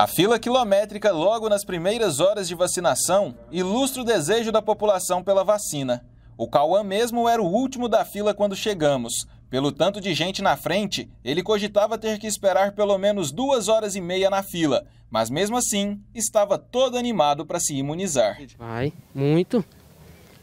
A fila quilométrica logo nas primeiras horas de vacinação ilustra o desejo da população pela vacina. O Cauã mesmo era o último da fila quando chegamos. Pelo tanto de gente na frente, ele cogitava ter que esperar pelo menos duas horas e meia na fila, mas mesmo assim estava todo animado para se imunizar. Vai, muito.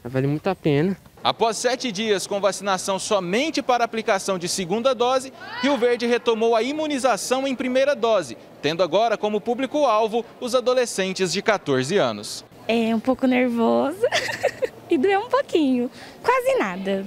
Vale muito a pena. Após sete dias com vacinação somente para aplicação de segunda dose, Rio Verde retomou a imunização em primeira dose, tendo agora como público-alvo os adolescentes de 14 anos. É um pouco nervosa e doeu um pouquinho, quase nada.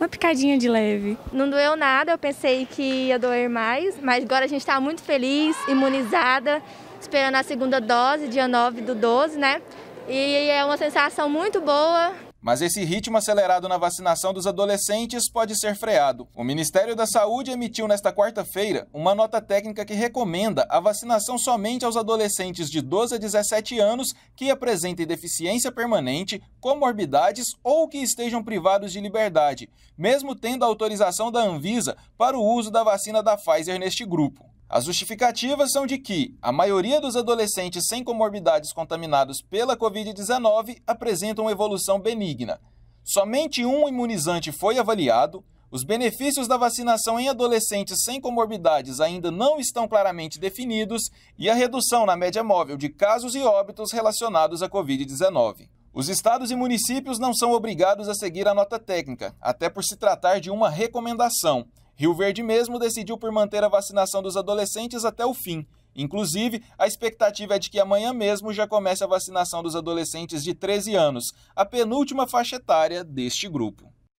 Uma picadinha de leve. Não doeu nada, eu pensei que ia doer mais, mas agora a gente está muito feliz, imunizada, esperando a segunda dose, dia 9 do 12, né? E é uma sensação muito boa, mas esse ritmo acelerado na vacinação dos adolescentes pode ser freado. O Ministério da Saúde emitiu nesta quarta-feira uma nota técnica que recomenda a vacinação somente aos adolescentes de 12 a 17 anos que apresentem deficiência permanente, comorbidades ou que estejam privados de liberdade, mesmo tendo a autorização da Anvisa para o uso da vacina da Pfizer neste grupo. As justificativas são de que a maioria dos adolescentes sem comorbidades contaminados pela Covid-19 apresentam evolução benigna. Somente um imunizante foi avaliado, os benefícios da vacinação em adolescentes sem comorbidades ainda não estão claramente definidos e a redução na média móvel de casos e óbitos relacionados à Covid-19. Os estados e municípios não são obrigados a seguir a nota técnica, até por se tratar de uma recomendação. Rio Verde mesmo decidiu por manter a vacinação dos adolescentes até o fim. Inclusive, a expectativa é de que amanhã mesmo já comece a vacinação dos adolescentes de 13 anos, a penúltima faixa etária deste grupo.